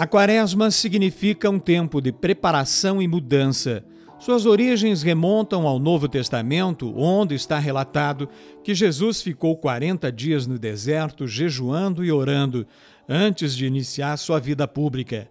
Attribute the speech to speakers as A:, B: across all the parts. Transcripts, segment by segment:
A: A quaresma significa um tempo de preparação e mudança. Suas origens remontam ao Novo Testamento, onde está relatado que Jesus ficou 40 dias no deserto, jejuando e orando, antes de iniciar sua vida pública.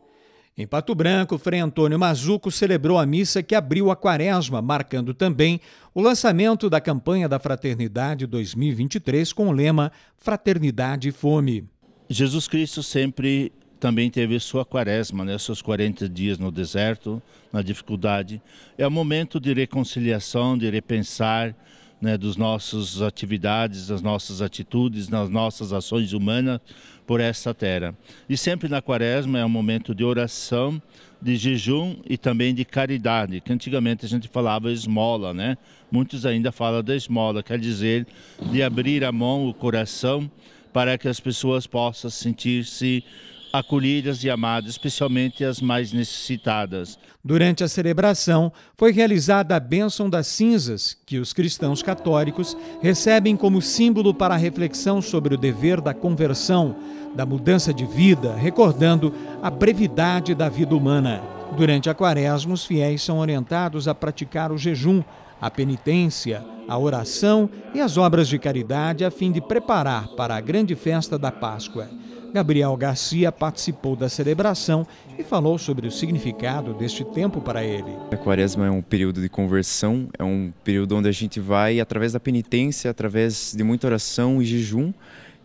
A: Em Pato Branco, Frei Antônio Mazuco celebrou a missa que abriu a quaresma, marcando também o lançamento da campanha da Fraternidade 2023 com o lema Fraternidade e Fome. Jesus Cristo sempre também
B: teve sua quaresma, né, seus 40 dias no deserto, na dificuldade. É um momento de reconciliação, de repensar né, dos nossas atividades, das nossas atitudes, das nossas ações humanas por essa terra. E sempre na quaresma é um momento de oração, de jejum e também de caridade, que antigamente a gente falava esmola, né? Muitos ainda falam da esmola, quer dizer, de abrir a mão, o coração, para que as pessoas possam sentir-se acolhidas e
A: amadas, especialmente as mais necessitadas. Durante a celebração, foi realizada a bênção das cinzas, que os cristãos católicos recebem como símbolo para a reflexão sobre o dever da conversão, da mudança de vida, recordando a brevidade da vida humana. Durante a quaresma, os fiéis são orientados a praticar o jejum, a penitência, a oração e as obras de caridade a fim de preparar para a grande festa da Páscoa. Gabriel Garcia participou da celebração e falou sobre o significado deste tempo para ele.
C: A quaresma é um período de conversão, é um período onde a gente vai, através da penitência, através de muita oração e jejum,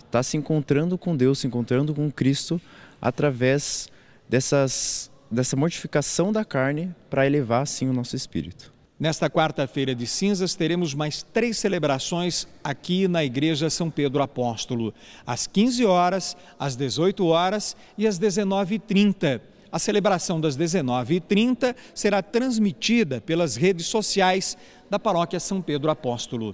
C: está se encontrando com Deus, se encontrando com Cristo, através dessas, dessa mortificação da carne para elevar, assim, o nosso espírito.
A: Nesta quarta-feira de cinzas, teremos mais três celebrações aqui na Igreja São Pedro Apóstolo, às 15 horas, às 18 horas e às 19h30. A celebração das 19h30 será transmitida pelas redes sociais da Paróquia São Pedro Apóstolo.